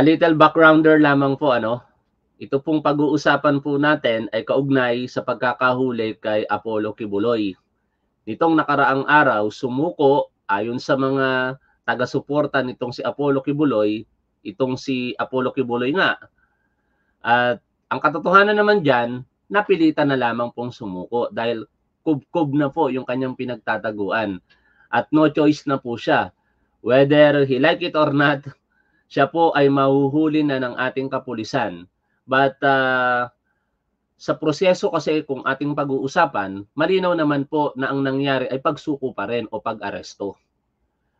A little backgrounder lamang po ano. Ito pong pag-uusapan po natin ay kaugnay sa pagkakahuli kay Apollo Kibuloy. Nitong nakaraang araw, sumuko ayon sa mga taga-suporta nitong si Apollo Kibuloy, itong si Apollo Kibuloy nga. At ang katotohanan naman diyan, napilitan na lamang pong sumuko dahil kubkob na po yung kanyang pinagtataguan. At no choice na po siya. Whether he like it or not, siya po ay mahuhuli na ng ating kapulisan. But uh, sa proseso kasi kung ating pag-uusapan, malinaw naman po na ang nangyari ay pagsuko pa rin o pag-aresto.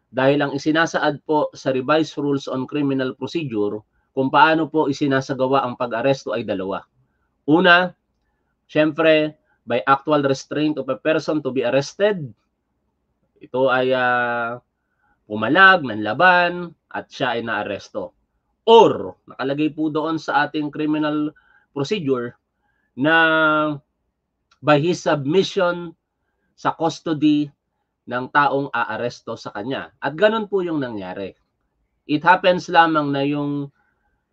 Dahil ang isinasaad po sa Revised Rules on Criminal Procedure kung paano po isinasagawa ang pag-aresto ay dalawa. Una, syempre, by actual restraint of a person to be arrested. Ito ay uh, umalag, nanlaban, at siya ay naaresto. Or, nakalagay po doon sa ating criminal procedure na by his submission sa custody ng taong aaresto sa kanya. At ganun po yung nangyari. It happens lamang na yung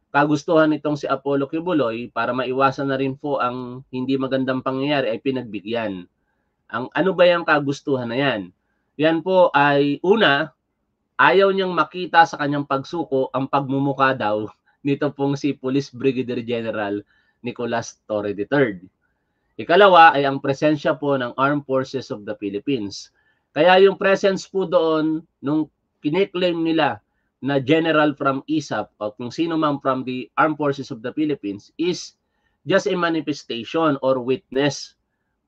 kagustuhan nitong si Apollo Kibuloy para maiwasan na rin po ang hindi magandang pangyayari ay pinagbigyan. Ang ano ba yung kagustuhan na yan? Yan po ay una, ayaw niyang makita sa kanyang pagsuko ang pagmumuka daw nito pong si Police Brigadier General Nicolas Torre III. Ikalawa ay ang presensya po ng Armed Forces of the Philippines. Kaya yung presence po doon nung kiniklaim nila na general from ISAP e o kung sino man from the Armed Forces of the Philippines is just a manifestation or witness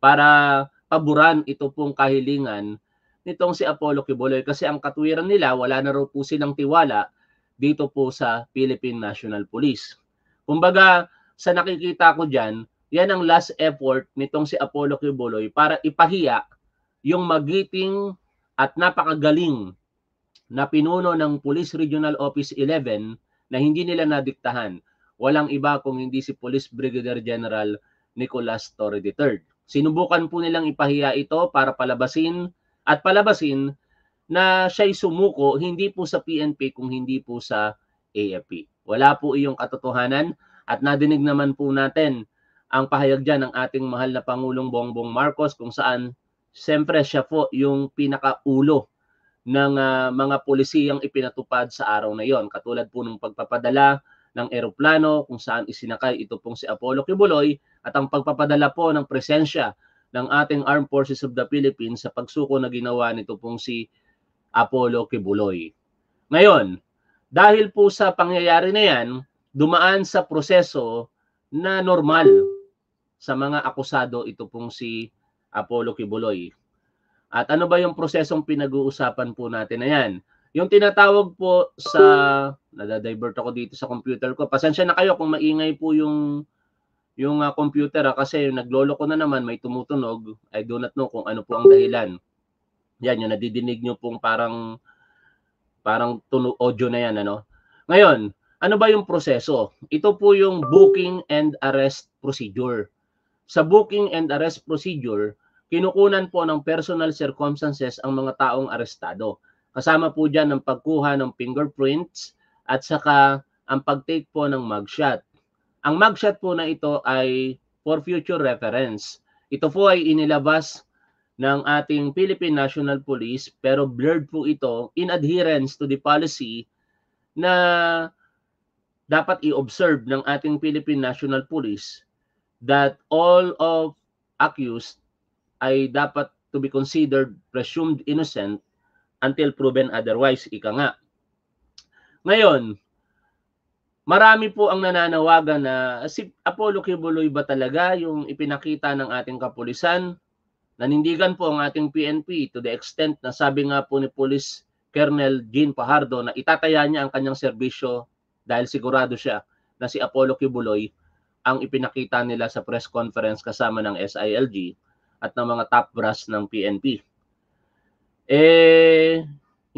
para paburan ito pong kahilingan nitong si Apollo Kibuloy kasi ang katwiran nila wala na raw po silang tiwala dito po sa Philippine National Police. Kumbaga, sa nakikita ko dyan, yan ang last effort nitong si Apollo Kibuloy para ipahiya yung magiting at napakagaling na pinuno ng Police Regional Office 11 na hindi nila nadiktahan. Walang iba kung hindi si Police Brigadier General Nicolas Torre III. Sinubukan po nilang ipahiya ito para palabasin at palabasin na siya'y sumuko hindi po sa PNP kung hindi po sa AFP. Wala po iyong katotohanan at nadinig naman po natin ang pahayag dyan ng ating mahal na Pangulong Bongbong Marcos kung saan siyempre siya po yung pinakaulo ng uh, mga polisiyang ipinatupad sa araw na yon. Katulad po ng pagpapadala ng eroplano kung saan isinakay ito pong si Apollo Kibuloy at ang pagpapadala po ng presensya ng ating Armed Forces of the Philippines sa pagsuko na ginawa nito pong si Apollo Kibuloy. Ngayon, dahil po sa pangyayari na yan, dumaan sa proseso na normal sa mga akusado ito pong si Apollo Kibuloy. At ano ba yung prosesong pinag-uusapan po natin na yan? Yung tinatawag po sa, nadadivert ako dito sa computer ko, pasensya na kayo kung maingay po yung yung uh, computer uh, kasi naglolo ko na naman, may tumutunog. I do not know kung ano po ang dahilan. Yan, yung nadidinig nyo pong parang parang tunog audio na yan. Ano? Ngayon, ano ba yung proseso? Ito po yung booking and arrest procedure. Sa booking and arrest procedure, kinukunan po ng personal circumstances ang mga taong arestado. Kasama po dyan ang pagkuha ng fingerprints at saka ang pag-take po ng mugshot. Ang mugshot po na ito ay for future reference. Ito po ay inilabas ng ating Philippine National Police pero blurred po ito in adherence to the policy na dapat i-observe ng ating Philippine National Police that all of accused ay dapat to be considered presumed innocent until proven otherwise, ika nga. Ngayon, Marami po ang nananawagan na si Apollo Kibuloy ba talaga yung ipinakita ng ating kapulisan? Nanindigan po ang ating PNP to the extent na sabi nga po ni Police Colonel Gene Pajardo na itataya niya ang kanyang serbisyo dahil sigurado siya na si Apollo Kibuloy ang ipinakita nila sa press conference kasama ng SILG at ng mga top brass ng PNP. Eh,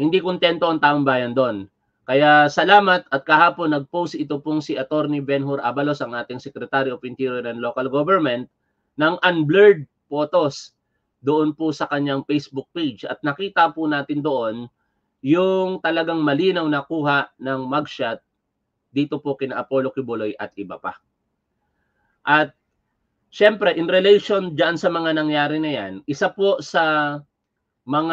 hindi kontento ang taong bayan doon. Kaya salamat at kahapon nag-post ito pong si Attorney Benhur Abalos, ang ating Secretary of Interior and Local Government, ng unblurred photos doon po sa kanyang Facebook page. At nakita po natin doon yung talagang malinaw na kuha ng mugshot dito po kina Apollo Kibuloy at iba pa. At syempre, in relation dyan sa mga nangyari na yan, isa po sa mga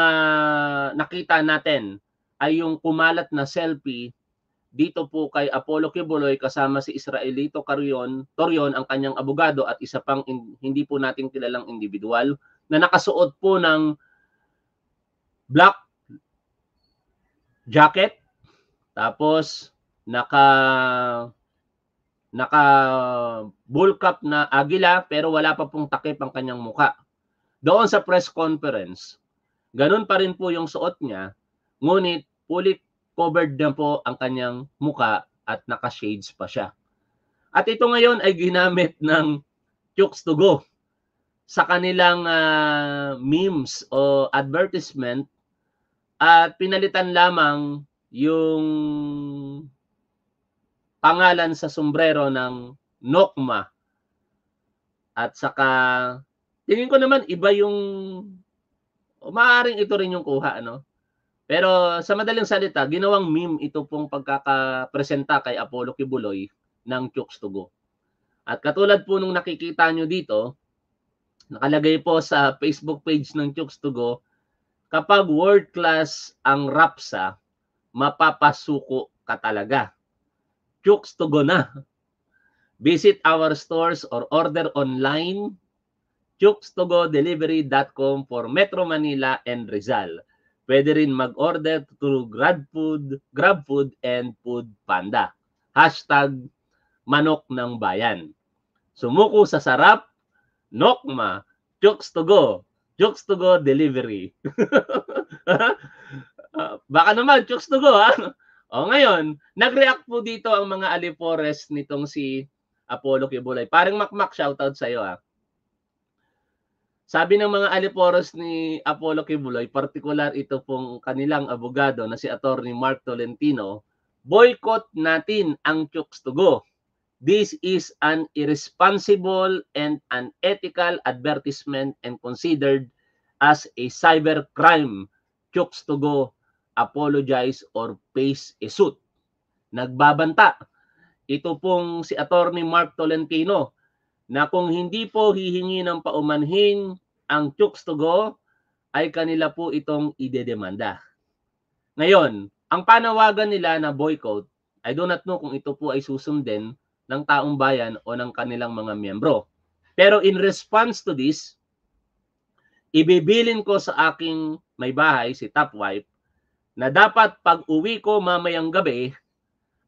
nakita natin ay yung kumalat na selfie dito po kay Apollo Kibuloy kasama si Israelito Carion, Torion ang kanyang abogado at isa pang in, hindi po natin kilalang individual na nakasuot po ng black jacket tapos naka naka bull cap na agila pero wala pa pong takip ang kanyang muka. Doon sa press conference, ganun pa rin po yung suot niya, ngunit fully covered na po ang kanyang muka at naka-shades pa siya. At ito ngayon ay ginamit ng Chooks to Go sa kanilang uh, memes o advertisement at pinalitan lamang yung pangalan sa sombrero ng Nokma at saka tingin ko naman iba yung o, maaaring ito rin yung kuha no? Pero sa madaling salita, ginawang meme ito pong pagkakapresenta kay Apollo Kibuloy ng Chooks to Go. At katulad po nung nakikita nyo dito, nakalagay po sa Facebook page ng Chooks to Go, kapag world class ang Rapsa, mapapasuko ka talaga. Chooks to Go na. Visit our stores or order online chooks to go delivery.com for Metro Manila and Rizal. Pwede rin mag-order through GrabFood, GrabFood and Food Panda. Hashtag manok ng bayan. Sumuko sa sarap, Nokma, Jokes to go, Jokes to go delivery. Ah, baka naman, Jokes to go ha. Ah. O ngayon, nag-react po dito ang mga alipores nitong si Apollo Kibulay. Parang makmak shoutout sa iyo ah. Sabi ng mga aliporos ni Apollo Kibuloy, partikular ito pong kanilang abogado na si Attorney Mark Tolentino, boycott natin ang Chooks to go. This is an irresponsible and unethical advertisement and considered as a cyber crime. Chooks to go, apologize or face a suit. Nagbabanta. Ito pong si Attorney Mark Tolentino, na kung hindi po hihingi ng paumanhin ang Chooks to go, ay kanila po itong idedemanda. Ngayon, ang panawagan nila na boycott, I do not know kung ito po ay susundin ng taong bayan o ng kanilang mga miyembro. Pero in response to this, ibibilin ko sa aking may bahay, si Top Wife, na dapat pag uwi ko mamayang gabi,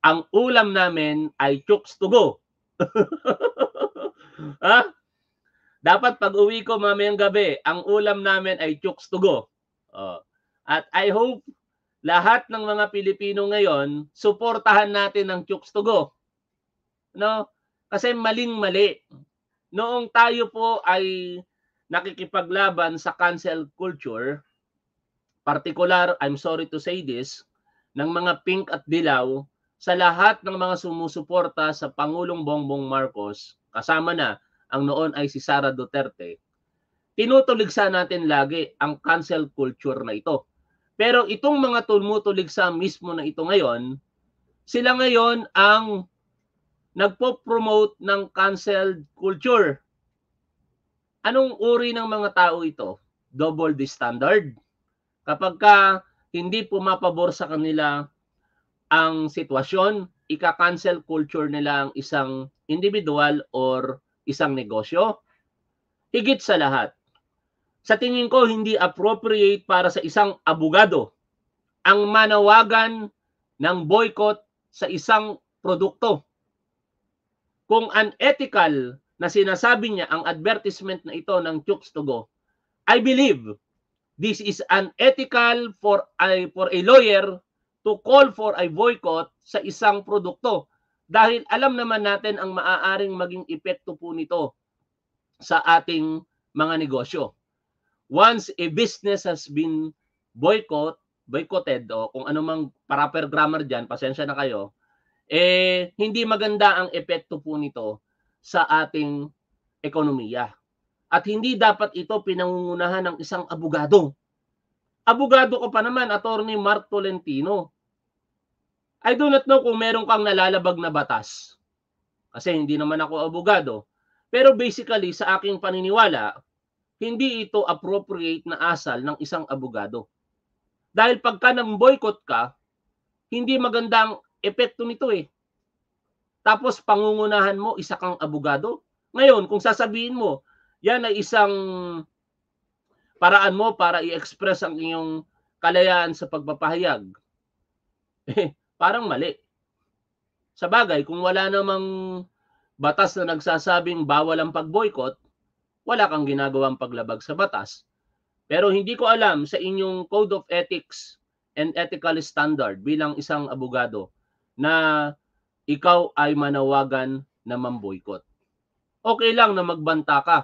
ang ulam namin ay chooks to go. ha? Dapat pag uwi ko mamayang gabi, ang ulam namin ay chooks to go. Oh. At I hope lahat ng mga Pilipino ngayon, suportahan natin ang chooks to go. No? Kasi maling-mali. Noong tayo po ay nakikipaglaban sa cancel culture, particular, I'm sorry to say this, ng mga pink at dilaw, sa lahat ng mga sumusuporta sa Pangulong Bongbong Marcos, kasama na ang noon ay si Sara Duterte, tinutuligsa natin lagi ang cancel culture na ito. Pero itong mga tumutuligsa mismo na ito ngayon, sila ngayon ang nagpo-promote ng canceled culture. Anong uri ng mga tao ito? Double the standard. Kapag ka hindi pumapabor sa kanila ang sitwasyon, ika-cancel culture nila ang isang individual or isang negosyo. Higit sa lahat, sa tingin ko hindi appropriate para sa isang abogado ang manawagan ng boycott sa isang produkto. Kung unethical na sinasabi niya ang advertisement na ito ng Chooks to Go, I believe this is unethical for a, for a lawyer to call for a boycott sa isang produkto dahil alam naman natin ang maaaring maging epekto po nito sa ating mga negosyo. Once a business has been boycott, boycotted o kung anumang proper grammar diyan, pasensya na kayo, eh hindi maganda ang epekto po nito sa ating ekonomiya. At hindi dapat ito pinangungunahan ng isang abogado abogado ko pa naman, attorney Mark Tolentino. I do not know kung meron kang nalalabag na batas. Kasi hindi naman ako abogado. Pero basically, sa aking paniniwala, hindi ito appropriate na asal ng isang abogado. Dahil pagka nang boycott ka, hindi magandang epekto nito eh. Tapos pangungunahan mo isa kang abogado. Ngayon, kung sasabihin mo, yan ay isang paraan mo para i-express ang iyong kalayaan sa pagpapahayag. Eh, parang mali. Sa bagay, kung wala namang batas na nagsasabing bawal ang pag-boycott, wala kang ginagawang paglabag sa batas. Pero hindi ko alam sa inyong Code of Ethics and Ethical Standard bilang isang abogado na ikaw ay manawagan na mamboykot. Okay lang na magbanta ka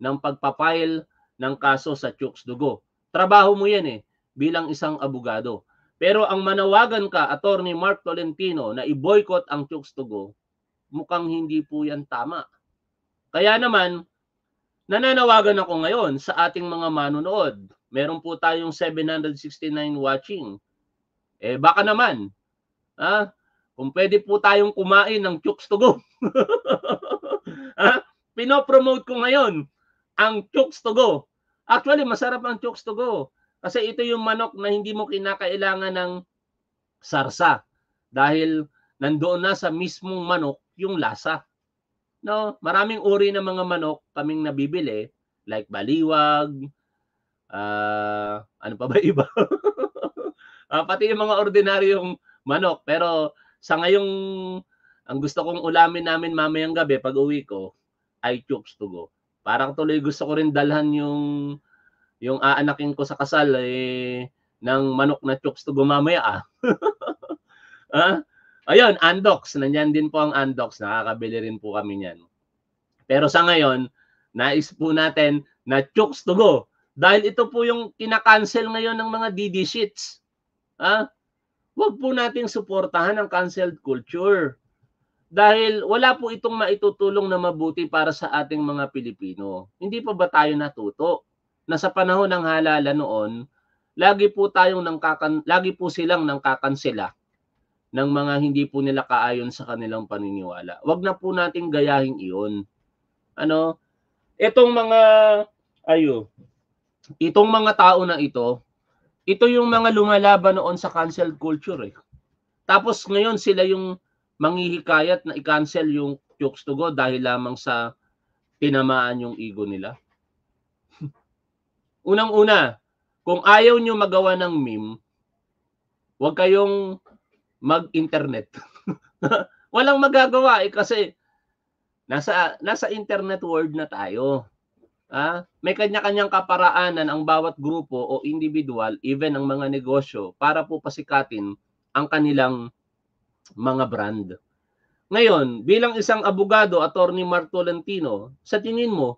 ng pagpapile ng kaso sa Chooks Dugo. Trabaho mo yan eh bilang isang abogado. Pero ang manawagan ka, Attorney Mark Tolentino, na i-boycott ang Chooks Dugo, mukhang hindi po yan tama. Kaya naman, nananawagan ako ngayon sa ating mga manonood. Meron po tayong 769 watching. Eh baka naman, ha? Kung pwede po tayong kumain ng Chooks to go. ha? Pinopromote ko ngayon ang Chooks to go. Actually, masarap ang chokes to go. Kasi ito yung manok na hindi mo kinakailangan ng sarsa. Dahil nandoon na sa mismong manok yung lasa. No, maraming uri ng mga manok kaming nabibili like baliwag, uh, ano pa ba iba? uh, pati yung mga ordinaryong manok pero sa ngayong ang gusto kong ulamin namin mamayang gabi pag uwi ko ay chooks to go. Parang tuloy gusto ko rin dalhan yung yung aanakin ko sa kasal eh ng manok na chooks to gumamaya ah. ha? Ah, ayun, Andox. Nandiyan din po ang Andox. Nakakabili rin po kami niyan. Pero sa ngayon, nais po natin na chooks to go. Dahil ito po yung kinakancel ngayon ng mga DD sheets. Ha? Ah, Huwag po nating suportahan ang canceled culture dahil wala po itong maitutulong na mabuti para sa ating mga Pilipino. Hindi pa ba tayo natuto na sa panahon ng halala noon, lagi po tayong nangkakan lagi po silang nangkakansela ng mga hindi po nila kaayon sa kanilang paniniwala. Wag na po nating gayahin iyon. Ano? Itong mga ayo, itong mga tao na ito, ito yung mga lumalaban noon sa cancel culture eh. Tapos ngayon sila yung manghihikayat na i-cancel yung jokes to go dahil lamang sa tinamaan yung ego nila? Unang-una, kung ayaw nyo magawa ng meme, huwag kayong mag-internet. Walang magagawa eh kasi nasa, nasa internet world na tayo. Ha? may kanya-kanyang kaparaanan ang bawat grupo o individual, even ang mga negosyo, para po pasikatin ang kanilang mga brand. Ngayon, bilang isang abogado, attorney Mark Tolentino, sa tingin mo,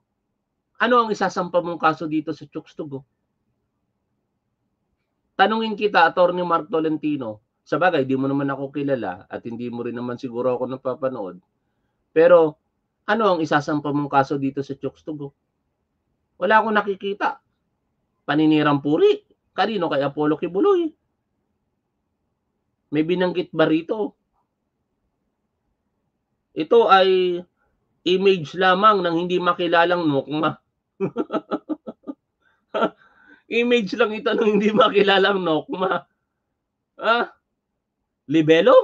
ano ang isasampa mong kaso dito sa Chooks2Go? Tanungin kita, attorney Mark Tolentino, sa bagay, di mo naman ako kilala at hindi mo rin naman siguro ako napapanood. Pero ano ang isasampa mong kaso dito sa Chooks2Go? Wala akong nakikita. Paninirang puri. Karino kay Apollo Kibuloy? May binanggit ba rito ito ay image lamang ng hindi makilalang nokma. image lang ito ng hindi makilalang nokma. Ah, libelo?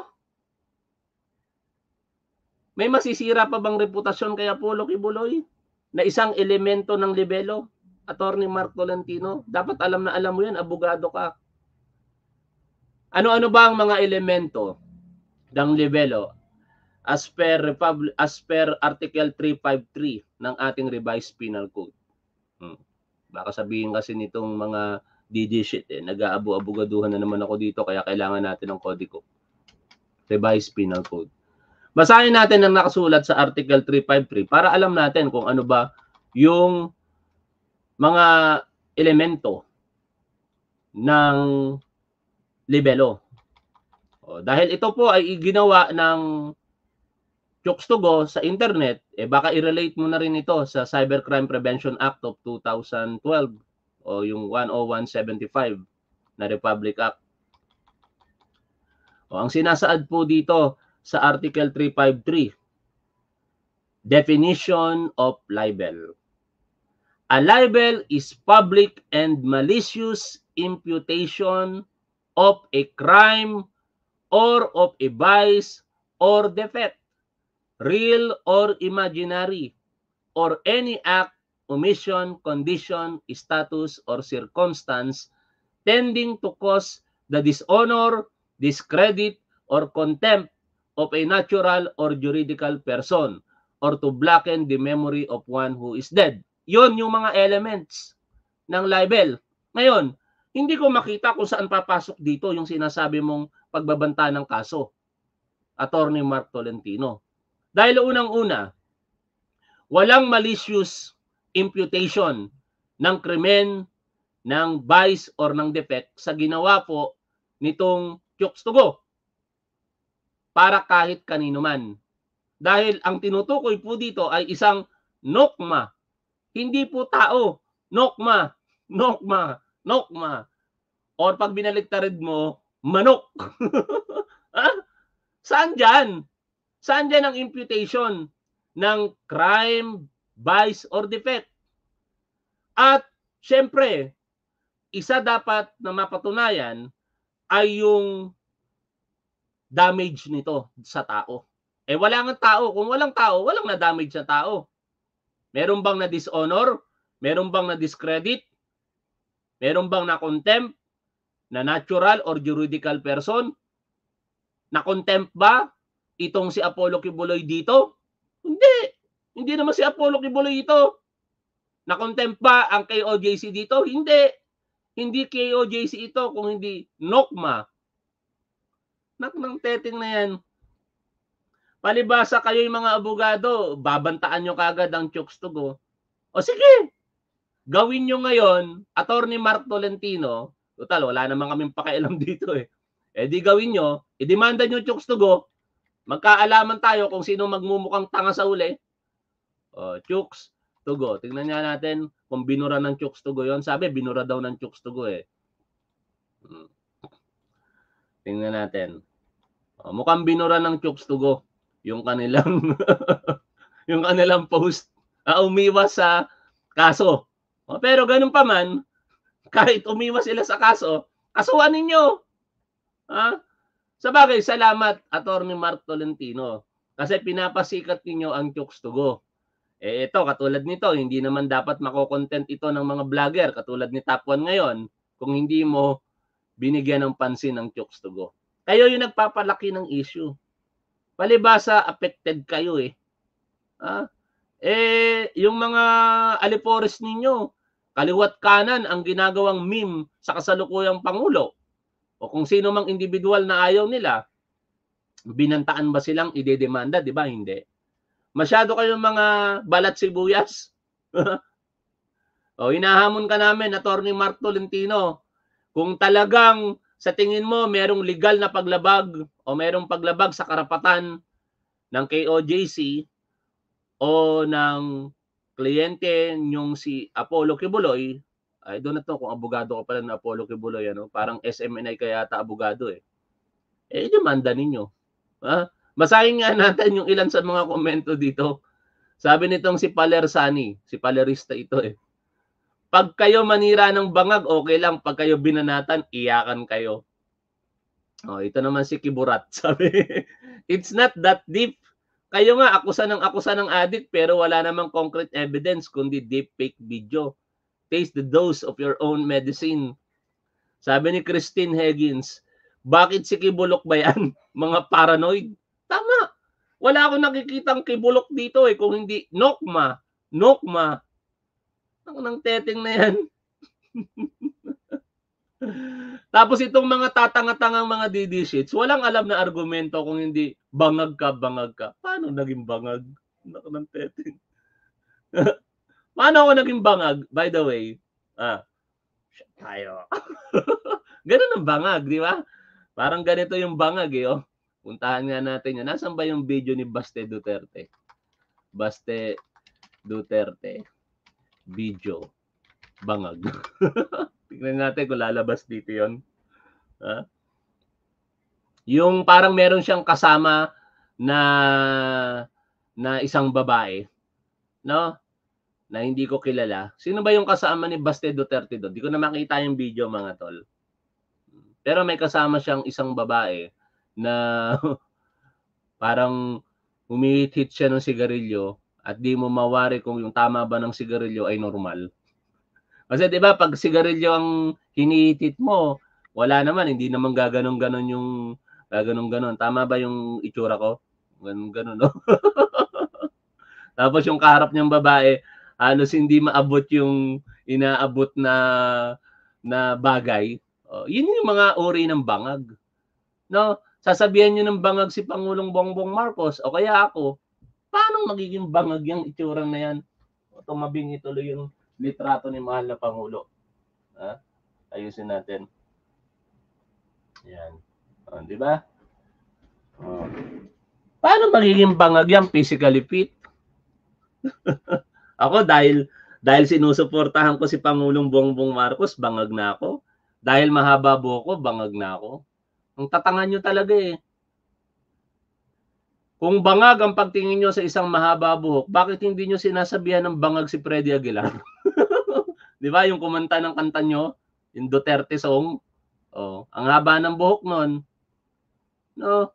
May masisira pa bang reputasyon kay Apollo Kibuloy na isang elemento ng libelo? Attorney Mark Tolentino, dapat alam na alam mo yan, abogado ka. Ano-ano ba ang mga elemento ng libelo? as per Republic, as per Article 353 ng ating revised penal code. Hmm. Baka sabihin kasi nitong mga DD shit eh, nag-aabo-abogaduhan na naman ako dito kaya kailangan natin ng kodiko. Revised penal code. Basahin natin ang nakasulat sa Article 353 para alam natin kung ano ba yung mga elemento ng libelo. O, dahil ito po ay ginawa ng Chooks to go sa internet, eh baka i-relate mo na rin ito sa Cybercrime Prevention Act of 2012 o yung 10175 na Republic Act. O, ang sinasaad po dito sa Article 353, Definition of Libel. A libel is public and malicious imputation of a crime or of a vice or defect real or imaginary, or any act, omission, condition, status, or circumstance tending to cause the dishonor, discredit, or contempt of a natural or juridical person or to blacken the memory of one who is dead. Yon yung mga elements ng libel. Ngayon, hindi ko makita kung saan papasok dito yung sinasabi mong pagbabanta ng kaso. Attorney Mark Tolentino. Dahil unang-una, walang malicious imputation ng krimen ng vice or ng defect sa ginawa po nitong Jokes to go para kahit kanino man. Dahil ang tinutukoy po dito ay isang nokma. Hindi po tao. Nokma. Nokma. Nokma. Or pag binaligtarid mo, manok. ha? Ah? Saan dyan? Saan dyan ang imputation ng crime, vice, or defect? At syempre, isa dapat na mapatunayan ay yung damage nito sa tao. Eh wala nga tao. Kung walang tao, walang na-damage na tao. Meron bang na-dishonor? Meron bang na-discredit? Meron bang na-contempt? Na natural or juridical person? Na-contempt ba? itong si Apollo Kibuloy dito? Hindi. Hindi naman si Apollo Kibuloy ito. Nakontempt ba ang KOJC dito? Hindi. Hindi KOJC ito kung hindi NOKMA. Nak teting na yan. Palibasa kayo yung mga abogado, babantaan nyo kagad ang chokes to go. O sige, gawin nyo ngayon, Attorney Mark Tolentino, total, wala naman kaming pakialam dito eh. E di gawin nyo, idemanda e nyo chokes to go, Magkaalaman tayo kung sino magmumukhang tanga sa uli. Oh, Chooks Tugo. Tingnan niya natin kung binura ng Chooks Tugo yon Sabi, binura daw ng Chooks Tugo eh. Hmm. Tingnan natin. Oh, mukhang binura ng Chooks Tugo yung kanilang yung kanilang post. Uh, umiwas sa kaso. Oh, pero ganun pa man, kahit umiwas sila sa kaso, kasuhan ninyo. Ha? Ah, sa bagay, salamat, Attorney Mark Tolentino. Kasi pinapasikat niyo ang Chooks to go. Eh ito, katulad nito, hindi naman dapat makokontent ito ng mga vlogger katulad ni Top 1 ngayon kung hindi mo binigyan ng pansin ang Chooks to go. Kayo yung nagpapalaki ng issue. Palibasa, affected kayo eh. Ha? Eh, yung mga alipores ninyo, kaliwat kanan ang ginagawang meme sa kasalukuyang Pangulo o kung sino mang individual na ayaw nila, binantaan ba silang idedemanda, di ba? Hindi. Masyado kayong mga balat sibuyas. o hinahamon ka namin, Attorney Mark Tolentino, kung talagang sa tingin mo merong legal na paglabag o merong paglabag sa karapatan ng KOJC o ng kliyente niyong si Apollo Kibuloy, I don't know kung abogado ka pala na Apollo Kibuloy, ano? Parang SMNI kaya ata abogado eh. Eh, demanda ninyo. Ha? Masahin nga natin yung ilan sa mga komento dito. Sabi nitong si Paler Sani, si Palerista ito eh. Pag kayo manira ng bangag, okay lang. Pag kayo binanatan, iyakan kayo. Oh, ito naman si Kiburat. Sabi, it's not that deep. Kayo nga, akusa ng akusa ng adik pero wala namang concrete evidence kundi deep fake video taste the dose of your own medicine. Sabi ni Christine Higgins, bakit si Kibulok ba yan? Mga paranoid? Tama. Wala akong nakikitang Kibulok dito eh kung hindi Nokma. Nokma. Ako nang teteng na yan. Tapos itong mga tatanga-tangang mga DD sheets, walang alam na argumento kung hindi bangag ka, bangag ka. Paano naging bangag? Naku nang teteng. Paano ako naging bangag? By the way, ah, tayo. Ganun ang bangag, di ba? Parang ganito yung bangag eh, oh. Puntahan nga natin yan. Nasaan ba yung video ni Baste Duterte? Baste Duterte. Video. Bangag. Tingnan natin kung lalabas dito yon. Ha? Yung parang meron siyang kasama na na isang babae. No? na hindi ko kilala. Sino ba yung kasama ni Baste Duterte doon? Di ko na makita yung video mga tol. Pero may kasama siyang isang babae na parang humihit siya ng sigarilyo at di mo mawari kung yung tama ba ng sigarilyo ay normal. Kasi 'di ba pag sigarilyo ang hinihitit mo, wala naman, hindi naman gaganong-ganon yung gaganong-ganon. Tama ba yung itsura ko? Ganon-ganon, no? Tapos yung kaharap niyang babae, halos hindi maabot yung inaabot na na bagay. Oh, yun yung mga uri ng bangag. No? Sasabihan niyo ng bangag si Pangulong Bongbong Marcos o kaya ako, paano magiging bangag yung itsurang na yan? O tumabingi tuloy yung litrato ni mahal na Pangulo. Ha? Ayusin natin. Yan. O, di ba? Oh. Paano magiging bangag yan? Physically fit? Ako dahil dahil sinusuportahan ko si Pangulong Bongbong Marcos, bangag na ako. Dahil mahaba buhok ko, bangag na ako. Ang tatangan nyo talaga eh. Kung bangag ang pagtingin nyo sa isang mahaba buhok, bakit hindi nyo sinasabihan ng bangag si Freddy Aguilar? Di ba? Yung kumanta ng kanta nyo, yung Duterte song. Oh, ang haba ng buhok nun. No.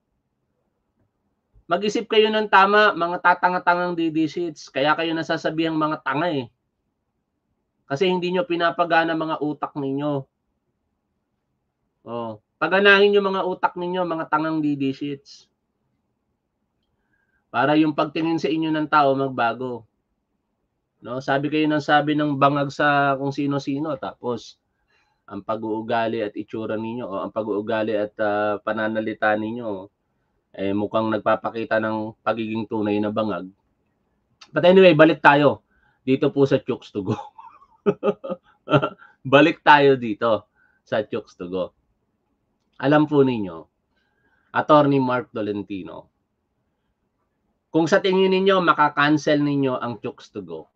Mag-isip kayo ng tama, mga tatanga-tangang DD Kaya kayo nasasabihang mga tanga eh. Kasi hindi nyo pinapagana mga utak ninyo. Oh, paganahin yung mga utak ninyo, mga tangang DD Para yung pagtingin sa inyo ng tao magbago. No, sabi kayo ng sabi ng bangag sa kung sino-sino tapos ang pag-uugali at itsura ninyo o ang pag-uugali at uh, pananalita ninyo eh, mukhang nagpapakita ng pagiging tunay na bangag. But anyway, balik tayo dito po sa Chooks to go. balik tayo dito sa Chooks to go. Alam po ninyo, Attorney Mark Dolentino, kung sa tingin ninyo makakancel ninyo ang Chooks to go,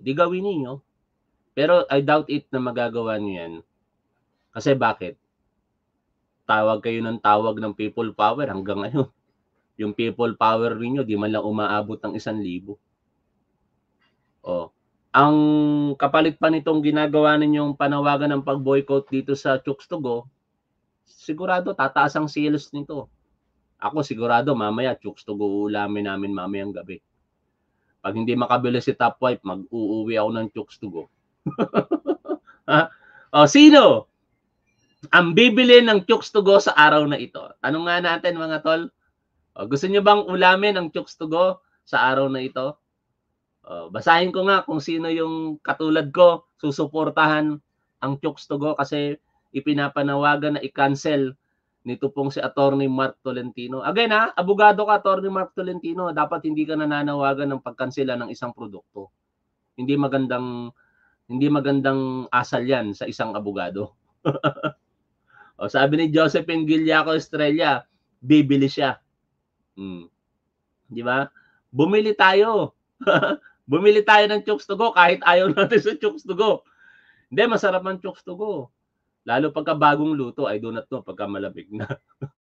di gawin ninyo. Pero I doubt it na magagawa niyo yan. Kasi bakit? tawag kayo ng tawag ng people power hanggang ngayon. Yung people power niyo di man lang umaabot ng isang libo. Oh. Ang kapalit pa nitong ginagawa ninyong panawagan ng pag-boycott dito sa Chooks to Go, sigurado tataas ang sales nito. Ako sigurado mamaya Chooks to Go ulamin namin mamayang gabi. Pag hindi makabili si Top Wife, mag-uuwi ako ng Chooks to Go. ha? Oh, sino? ang bibili ng Chooks to Go sa araw na ito. Ano nga natin mga tol? O, gusto nyo bang ulamin ang Chooks to Go sa araw na ito? O, basahin ko nga kung sino yung katulad ko susuportahan ang Chooks to Go kasi ipinapanawagan na i-cancel nito pong si Attorney Mark Tolentino. Again ha, abogado ka Attorney Mark Tolentino, dapat hindi ka nananawagan ng pagkansela ng isang produkto. Hindi magandang hindi magandang asal 'yan sa isang abogado. O sabi ni Josephine Gillaco Estrella, bibili siya. Hmm. Di ba? Bumili tayo. Bumili tayo ng Chooks to go kahit ayaw natin sa Chooks to go. Hindi, masarap ang Chooks to go. Lalo pagka bagong luto, ay do not know pagka malabig na.